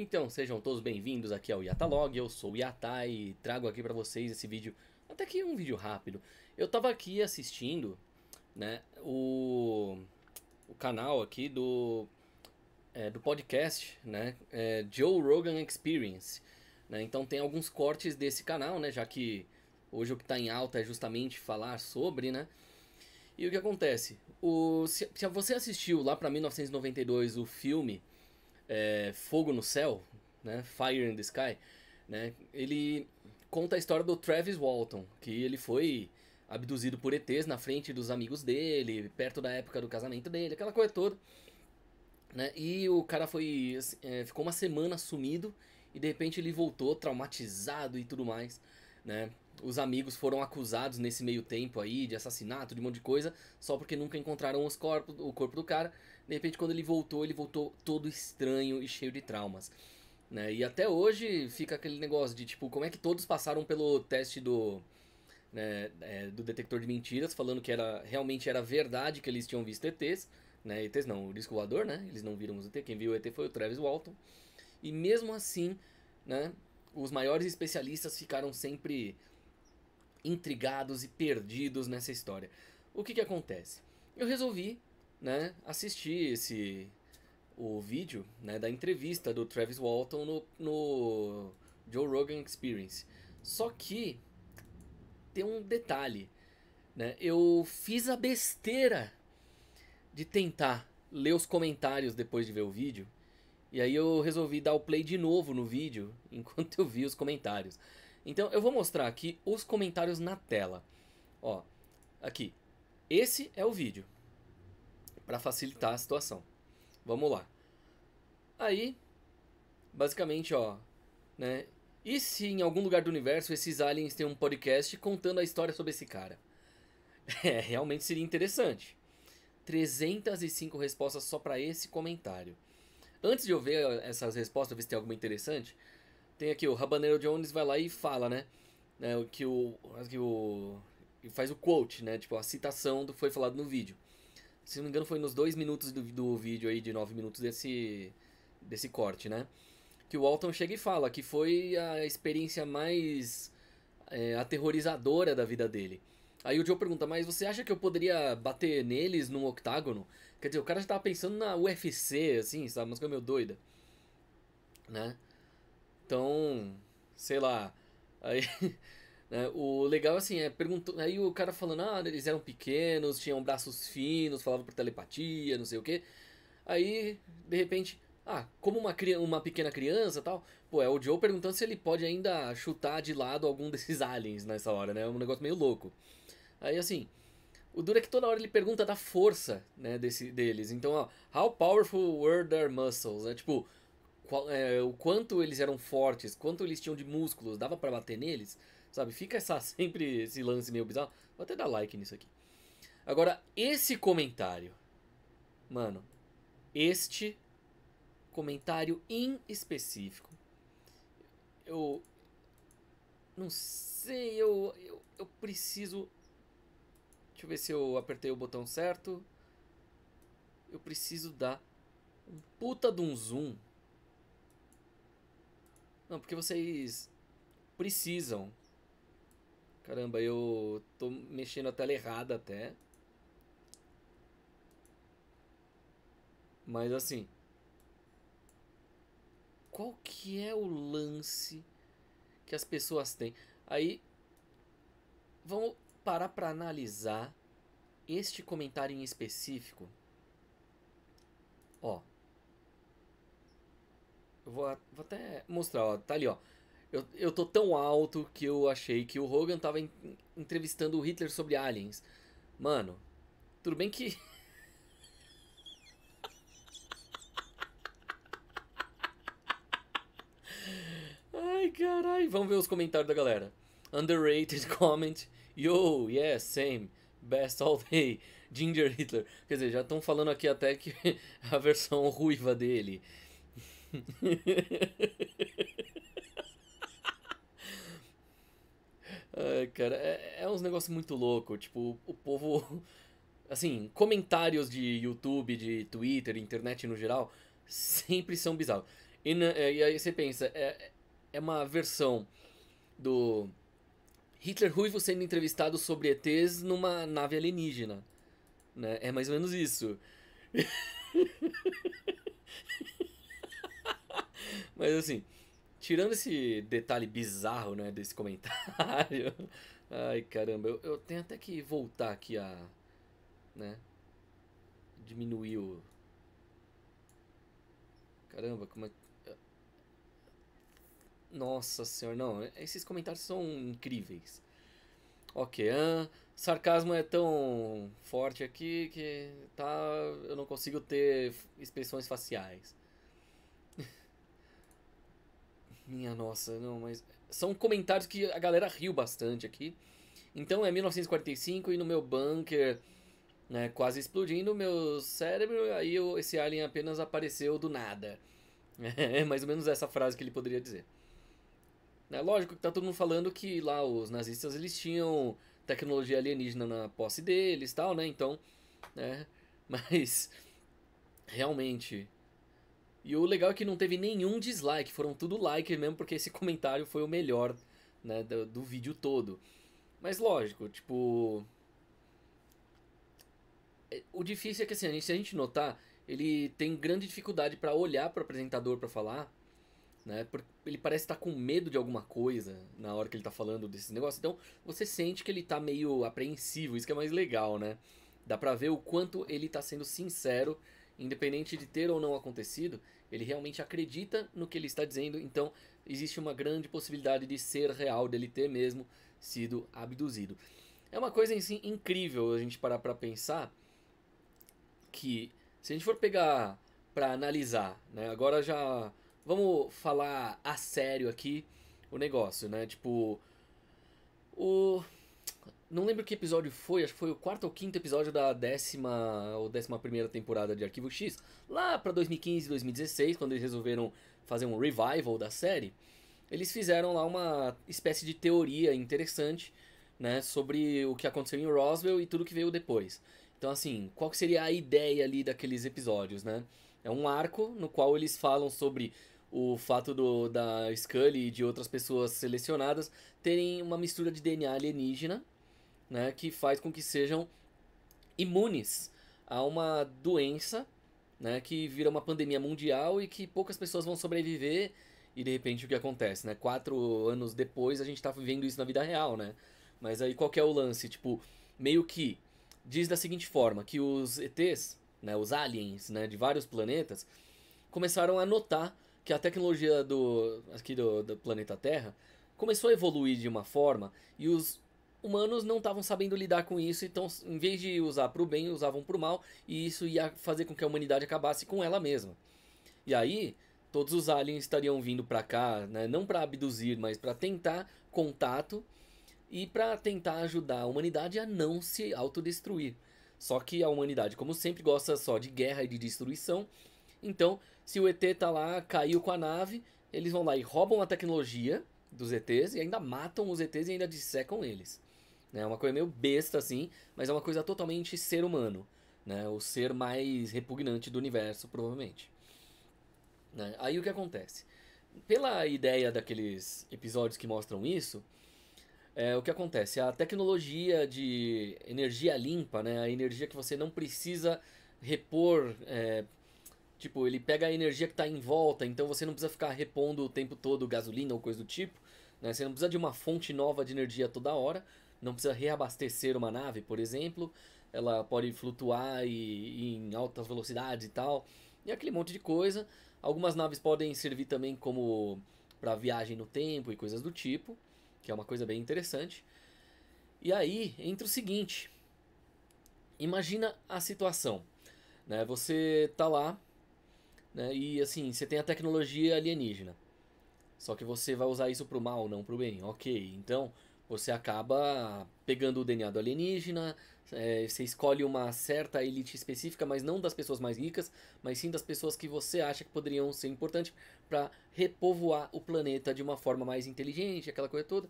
Então, sejam todos bem-vindos aqui ao Yatalog, eu sou o Yata e trago aqui para vocês esse vídeo, até que um vídeo rápido. Eu tava aqui assistindo, né, o, o canal aqui do, é, do podcast, né, é, Joe Rogan Experience. Né, então tem alguns cortes desse canal, né, já que hoje o que está em alta é justamente falar sobre, né, e o que acontece? O, se, se você assistiu lá para 1992 o filme é, Fogo no Céu, né? Fire in the Sky, né? Ele conta a história do Travis Walton, que ele foi abduzido por ETs na frente dos amigos dele, perto da época do casamento dele, aquela coisa toda. Né? E o cara foi assim, é, ficou uma semana sumido e de repente ele voltou traumatizado e tudo mais, né? os amigos foram acusados nesse meio tempo aí de assassinato, de um monte de coisa, só porque nunca encontraram os corpos, o corpo do cara. De repente, quando ele voltou, ele voltou todo estranho e cheio de traumas. Né? E até hoje fica aquele negócio de tipo, como é que todos passaram pelo teste do. Né, é, do detector de mentiras, falando que era realmente era verdade que eles tinham visto ETs, né? ETs não, o disco voador, né? Eles não viram os ET, quem viu o ET foi o Travis Walton. E mesmo assim, né, os maiores especialistas ficaram sempre intrigados e perdidos nessa história. O que que acontece? Eu resolvi, né, assistir esse o vídeo, né, da entrevista do Travis Walton no, no Joe Rogan Experience. Só que tem um detalhe, né? Eu fiz a besteira de tentar ler os comentários depois de ver o vídeo. E aí eu resolvi dar o play de novo no vídeo enquanto eu vi os comentários. Então eu vou mostrar aqui os comentários na tela. Ó, aqui. Esse é o vídeo para facilitar a situação. Vamos lá. Aí, basicamente, ó, né? E se em algum lugar do universo esses aliens têm um podcast contando a história sobre esse cara? É, realmente seria interessante. 305 respostas só para esse comentário. Antes de eu ver essas respostas, ver se tem alguma interessante, tem aqui o Rabaneiro Jones vai lá e fala, né? né que o que o faz o quote, né? Tipo a citação do que foi falado no vídeo. Se não me engano foi nos dois minutos do, do vídeo aí de nove minutos desse desse corte, né? Que o Walton chega e fala que foi a experiência mais é, aterrorizadora da vida dele. Aí o Joe pergunta, mas você acha que eu poderia bater neles num octágono? Quer dizer, o cara já tava pensando na UFC, assim, sabe? que coisas meio doida. Né? Então, sei lá. Aí, né, o legal assim é perguntou, aí o cara falando, ah, eles eram pequenos, tinham braços finos, falavam por telepatia, não sei o que Aí, de repente, ah, como uma, uma pequena criança tal, pô, é o Joe perguntando se ele pode ainda chutar de lado algum desses aliens nessa hora, né? É um negócio meio louco. Aí assim, o duro é que toda hora ele pergunta da força, né, desse, deles. Então, ó, how powerful were their muscles? É né? tipo, qual, é, o quanto eles eram fortes, quanto eles tinham de músculos, dava para bater neles, sabe? Fica essa, sempre esse lance meio bizarro. Vou até dar like nisso aqui. Agora, esse comentário. Mano, este comentário em específico. Eu. Não sei, eu, eu, eu preciso. Deixa eu ver se eu apertei o botão certo. Eu preciso dar um puta de um zoom não, porque vocês precisam. Caramba, eu tô mexendo a tela errada até. Mas assim, qual que é o lance que as pessoas têm? Aí vamos parar para analisar este comentário em específico. Ó, vou, vou até mostrar, ó. Tá ali, ó. Eu, eu tô tão alto que eu achei que o Hogan tava entrevistando o Hitler sobre aliens. Mano, tudo bem que. Ai, carai. Vamos ver os comentários da galera. Underrated comment. Yo, yeah, same. Best all day. Ginger Hitler. Quer dizer, já estão falando aqui até que a versão ruiva dele. Ai, cara, é, é uns negócios muito louco. Tipo, o povo. Assim, comentários de YouTube, de Twitter, internet no geral, sempre são bizarros. E, é, e aí você pensa, é, é uma versão do Hitler Ruivo sendo entrevistado sobre ETs numa nave alienígena. Né? É mais ou menos isso. Mas assim, tirando esse detalhe bizarro, né, desse comentário. Ai, caramba, eu, eu tenho até que voltar aqui a. né? Diminuir o. Caramba, como é. Nossa senhora, não, esses comentários são incríveis. Ok, ah, sarcasmo é tão forte aqui que tá, eu não consigo ter expressões faciais. Minha nossa, não, mas. São comentários que a galera riu bastante aqui. Então é 1945 e no meu bunker, né, quase explodindo, meu cérebro, aí eu, esse alien apenas apareceu do nada. É mais ou menos essa frase que ele poderia dizer. É lógico que tá todo mundo falando que lá os nazistas eles tinham tecnologia alienígena na posse deles tal, né? Então, né? Mas realmente e o legal é que não teve nenhum dislike, foram tudo like mesmo, porque esse comentário foi o melhor né, do, do vídeo todo. Mas lógico, tipo. É, o difícil é que assim, se a gente notar, ele tem grande dificuldade para olhar para o apresentador para falar, né? Porque ele parece estar tá com medo de alguma coisa na hora que ele está falando desse negócio Então, você sente que ele está meio apreensivo, isso que é mais legal, né? Dá pra ver o quanto ele está sendo sincero Independente de ter ou não acontecido, ele realmente acredita no que ele está dizendo, então existe uma grande possibilidade de ser real, dele ter mesmo sido abduzido. É uma coisa assim, incrível a gente parar para pensar que se a gente for pegar para analisar, né? Agora já vamos falar a sério aqui o negócio, né? Tipo o não lembro que episódio foi, acho que foi o quarto ou quinto episódio da décima ou décima primeira temporada de Arquivo X, lá para 2015, 2016, quando eles resolveram fazer um revival da série, eles fizeram lá uma espécie de teoria interessante, né, sobre o que aconteceu em Roswell e tudo que veio depois. Então, assim, qual seria a ideia ali daqueles episódios, né? É um arco no qual eles falam sobre o fato do, da Scully e de outras pessoas selecionadas terem uma mistura de DNA alienígena né, que faz com que sejam imunes a uma doença né, que vira uma pandemia mundial e que poucas pessoas vão sobreviver e de repente o que acontece, né? Quatro anos depois a gente tá vivendo isso na vida real, né? Mas aí qual que é o lance? Tipo, meio que diz da seguinte forma, que os ETs, né, os aliens, né, de vários planetas, começaram a notar que a tecnologia do aqui do, do planeta Terra começou a evoluir de uma forma e os humanos não estavam sabendo lidar com isso, então em vez de usar para o bem, usavam para o mal, e isso ia fazer com que a humanidade acabasse com ela mesma. E aí, todos os aliens estariam vindo para cá, né, não para abduzir, mas para tentar contato e para tentar ajudar a humanidade a não se autodestruir. Só que a humanidade, como sempre, gosta só de guerra e de destruição. Então, se o ET tá lá, caiu com a nave, eles vão lá e roubam a tecnologia dos ETs e ainda matam os ETs e ainda dissecam eles. Né? É né? uma coisa meio besta assim, mas é uma coisa totalmente ser humano. Né? O ser mais repugnante do universo, provavelmente. Né? Aí o que acontece? Pela ideia daqueles episódios que mostram isso, é, o que acontece? A tecnologia de energia limpa, né? a energia que você não precisa repor. É, tipo, ele pega a energia que está em volta, então você não precisa ficar repondo o tempo todo gasolina ou coisa do tipo. Né? Você não precisa de uma fonte nova de energia toda hora não precisa reabastecer uma nave, por exemplo, ela pode flutuar e, e em altas velocidades e tal, e aquele monte de coisa. Algumas naves podem servir também como para viagem no tempo e coisas do tipo, que é uma coisa bem interessante. E aí entra o seguinte: imagina a situação, né? Você tá lá, né? E assim, você tem a tecnologia alienígena. Só que você vai usar isso pro mal, não pro bem. Ok, então você acaba pegando o DNA do alienígena, é, você escolhe uma certa elite específica, mas não das pessoas mais ricas, mas sim das pessoas que você acha que poderiam ser importantes para repovoar o planeta de uma forma mais inteligente, aquela coisa toda.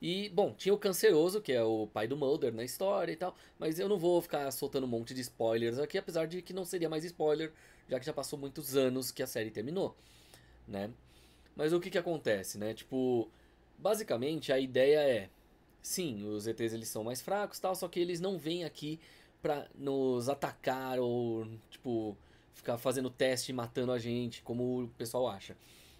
E, bom, tinha o Canceroso, que é o pai do Mulder na história e tal, mas eu não vou ficar soltando um monte de spoilers aqui, apesar de que não seria mais spoiler, já que já passou muitos anos que a série terminou, né? Mas o que que acontece, né? Tipo, Basicamente, a ideia é, sim, os ETs eles são mais fracos, tal, só que eles não vêm aqui para nos atacar ou tipo ficar fazendo teste matando a gente, como o pessoal acha.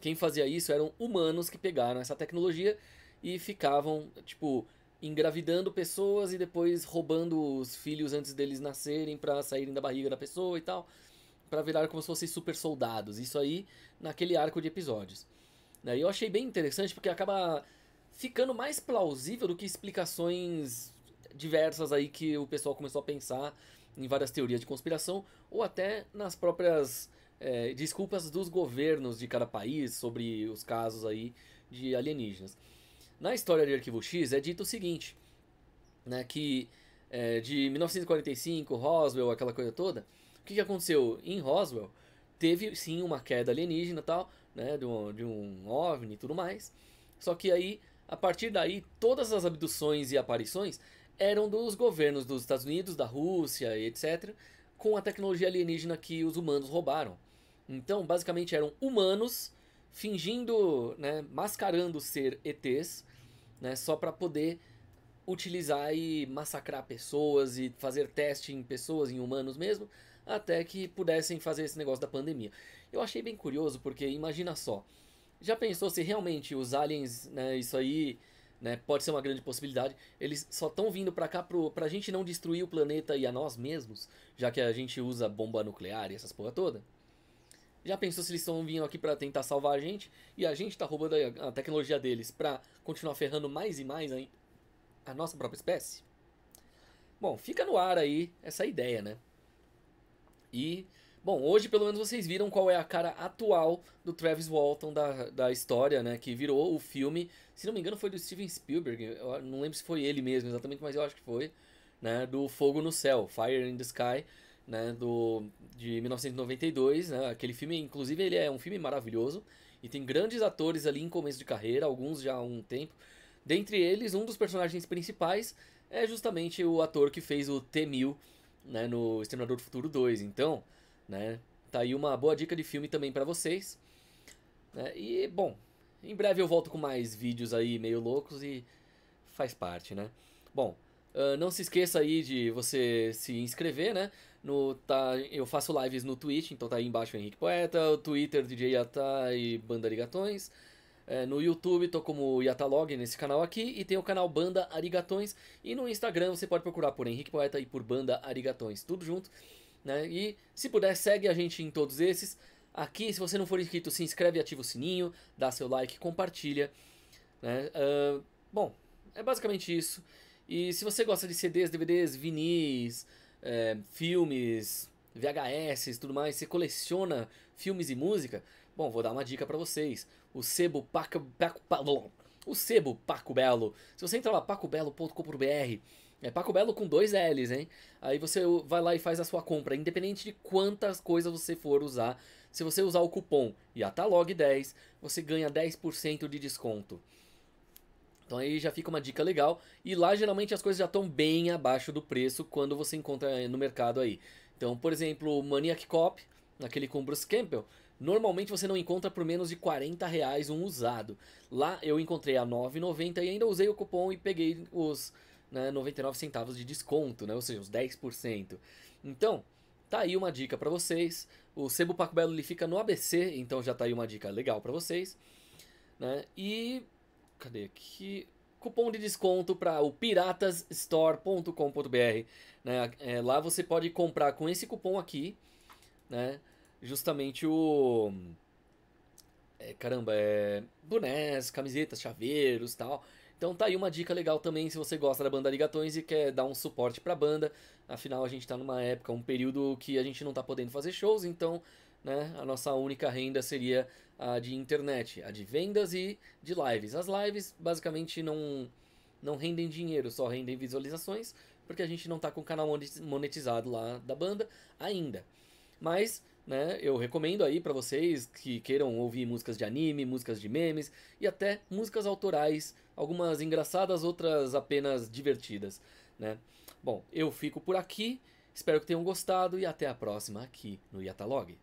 Quem fazia isso eram humanos que pegaram essa tecnologia e ficavam, tipo, engravidando pessoas e depois roubando os filhos antes deles nascerem para saírem da barriga da pessoa e tal, para virar como se fossem super soldados. Isso aí naquele arco de episódios. Né? E eu achei bem interessante porque acaba ficando mais plausível do que explicações diversas aí que o pessoal começou a pensar em várias teorias de conspiração ou até nas próprias é, desculpas dos governos de cada país sobre os casos aí de alienígenas. Na história de Arquivo X é dito o seguinte, né, que é, de 1945, Roswell, aquela coisa toda, o que, que aconteceu em Roswell? Teve sim uma queda alienígena e tal, né, de, um, de um OVNI e tudo mais. Só que aí, a partir daí, todas as abduções e aparições eram dos governos dos Estados Unidos, da Rússia e etc., com a tecnologia alienígena que os humanos roubaram. Então, basicamente, eram humanos fingindo, né, mascarando ser ETs, né, só para poder utilizar e massacrar pessoas e fazer teste em pessoas, em humanos mesmo, até que pudessem fazer esse negócio da pandemia. Eu achei bem curioso, porque imagina só. Já pensou se realmente os aliens, né, isso aí, né, pode ser uma grande possibilidade. Eles só estão vindo para cá pro, pra gente não destruir o planeta e a nós mesmos, já que a gente usa bomba nuclear e essas porra toda. Já pensou se eles estão vindo aqui para tentar salvar a gente e a gente tá roubando a, tecnologia deles para continuar ferrando mais e mais a nossa própria espécie? Bom, fica no ar aí essa ideia, né? E Bom, hoje pelo menos vocês viram qual é a cara atual do Travis Walton da, da história, né? Que virou o filme, se não me engano foi do Steven Spielberg, eu não lembro se foi ele mesmo exatamente, mas eu acho que foi, né? Do Fogo no Céu, Fire in the Sky, né? Do, de 1992, né? Aquele filme, inclusive ele é um filme maravilhoso e tem grandes atores ali em começo de carreira, alguns já há um tempo. Dentre eles, um dos personagens principais é justamente o ator que fez o T-1000, né? No Exterminador do Futuro 2, então... Né? Tá aí uma boa dica de filme também para vocês. Né? E, bom, em breve eu volto com mais vídeos aí meio loucos e faz parte, né? Bom, uh, não se esqueça aí de você se inscrever, né? No, tá, eu faço lives no Twitch, então tá aí embaixo Henrique Poeta, o Twitter DJ Yatá e Banda Arigatões. É, no YouTube tô como Yatalog nesse canal aqui e tem o canal Banda Arigatões. E no Instagram você pode procurar por Henrique Poeta e por Banda Arigatões, tudo junto. Né? E se puder, segue a gente em todos esses. Aqui, se você não for inscrito, se inscreve e ativa o sininho, dá seu like, compartilha. Né? Uh, bom, é basicamente isso. E se você gosta de CDs, DVDs, vinis, é, filmes, VHS e tudo mais, você coleciona filmes e música, bom, vou dar uma dica para vocês. O Sebo Paco, Paco, Paco, o Sebo Paco Belo. Se você entrar lá, pacobelo.com.br é Paco Belo com dois L's, hein? Aí você vai lá e faz a sua compra, independente de quantas coisas você for usar. Se você usar o cupom IATALOG10, você ganha 10% de desconto. Então aí já fica uma dica legal. E lá geralmente as coisas já estão bem abaixo do preço quando você encontra eh, no mercado aí. Então, por exemplo, o Maniac Cop, naquele com Bruce Campbell, normalmente você não encontra por menos de 40 reais um usado. Lá eu encontrei a 9,90 e ainda usei o cupom e peguei os né, 99 centavos de desconto, né, ou seja, uns 10%. Então, tá aí uma dica para vocês. O Sebo Paco Belo ele fica no ABC, então já tá aí uma dica legal para vocês. Né? E cadê aqui? Cupom de desconto para o piratasstore.com.br. Né? É, lá você pode comprar com esse cupom aqui, né? Justamente o é, caramba, é bonés, camisetas, chaveiros, tal. Então tá aí uma dica legal também se você gosta da banda Ligatões e quer dar um suporte pra banda. Afinal, a gente tá numa época, um período que a gente não tá podendo fazer shows, então né, a nossa única renda seria a de internet, a de vendas e de lives. As lives basicamente não, não rendem dinheiro, só rendem visualizações, porque a gente não tá com o canal monetizado lá da banda ainda. Mas né? Eu recomendo aí para vocês que queiram ouvir músicas de anime, músicas de memes e até músicas autorais algumas engraçadas, outras apenas divertidas, né? Bom, eu fico por aqui, espero que tenham gostado e até a próxima aqui no Yatalog.